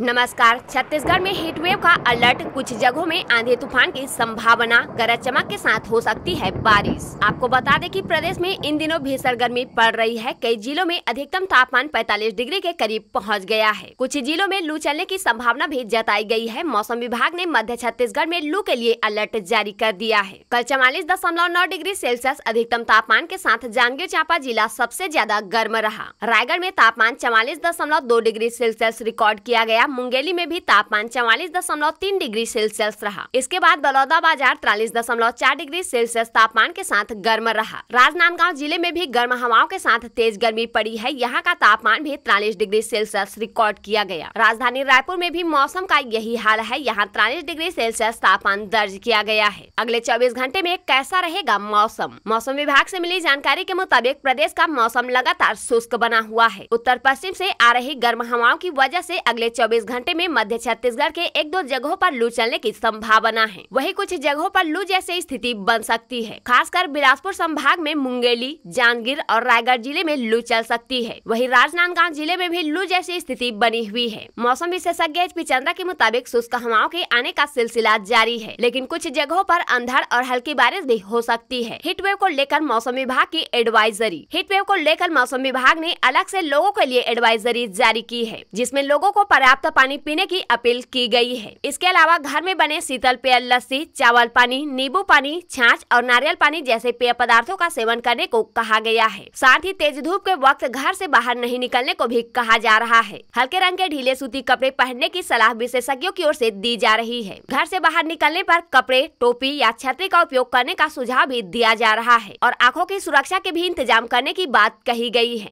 नमस्कार छत्तीसगढ़ में हीटवेव का अलर्ट कुछ जगहों में आंधी तूफान की संभावना गरज चमक के साथ हो सकती है बारिश आपको बता दें कि प्रदेश में इन दिनों भीषण गर्मी पड़ रही है कई जिलों में अधिकतम तापमान 45 डिग्री के करीब पहुंच गया है कुछ जिलों में लू चलने की संभावना भी जताई गई है मौसम विभाग ने मध्य छत्तीसगढ़ में लू के लिए अलर्ट जारी कर दिया है कल चवालीस डिग्री सेल्सियस अधिकतम तापमान के साथ जांजगीर चांपा जिला सबसे ज्यादा गर्म रहा रायगढ़ में तापमान चवालीस डिग्री सेल्सियस रिकॉर्ड किया गया गया मुंगेली में भी तापमान चौवालीस दशमलव तीन डिग्री सेल्सियस रहा इसके बाद बलौदा बाजार तिरालीस दशमलव चार डिग्री सेल्सियस तापमान के साथ गर्म रहा राजनांदगांव जिले में भी गर्म हवाओं के साथ तेज गर्मी पड़ी है यहाँ का तापमान भी तिरालीस डिग्री सेल्सियस रिकॉर्ड किया गया राजधानी रायपुर में भी मौसम का यही हाल है यहाँ तिरालीस डिग्री सेल्सियस तापमान दर्ज किया गया है अगले चौबीस घंटे में कैसा रहेगा मौसम मौसम विभाग ऐसी मिली जानकारी के मुताबिक प्रदेश का मौसम लगातार शुष्क बना हुआ है उत्तर पश्चिम ऐसी आ रही गर्म हवाओं की वजह ऐसी अगले चौबीस 24 घंटे में मध्य छत्तीसगढ़ के एक दो जगहों पर लू चलने की संभावना है वही कुछ जगहों पर लू जैसी स्थिति बन सकती है खासकर बिलासपुर संभाग में मुंगेली जांजगीर और रायगढ़ जिले में लू चल सकती है वही राजनांदगांव जिले में भी लू जैसी स्थिति बनी हुई है मौसम विशेषज्ञ एच पी चंद्रा के मुताबिक शुष्क हवाओं के आने का सिलसिला जारी है लेकिन कुछ जगहों पर अंधड़ और हल्की बारिश भी हो सकती है हीटवेव को लेकर मौसम विभाग की एडवाइजरी हीटवेव को लेकर मौसम विभाग ने अलग से लोगों के लिए एडवाइजरी जारी की है जिसमें लोगों को पर्याप्त पर्याप्त तो पानी पीने की अपील की गई है इसके अलावा घर में बने शीतल पेय लस्सी चावल पानी नींबू पानी छाछ और नारियल पानी जैसे पेय पदार्थों का सेवन करने को कहा गया है साथ ही तेज धूप के वक्त घर से बाहर नहीं निकलने को भी कहा जा रहा है हल्के रंग के ढीले सूती कपड़े पहनने की सलाह विशेषज्ञों की ओर से दी जा रही है घर से बाहर निकलने पर कपड़े टोपी या छतरी का उपयोग करने का सुझाव भी दिया जा रहा है और आँखों की सुरक्षा के भी इंतजाम करने की बात कही गयी है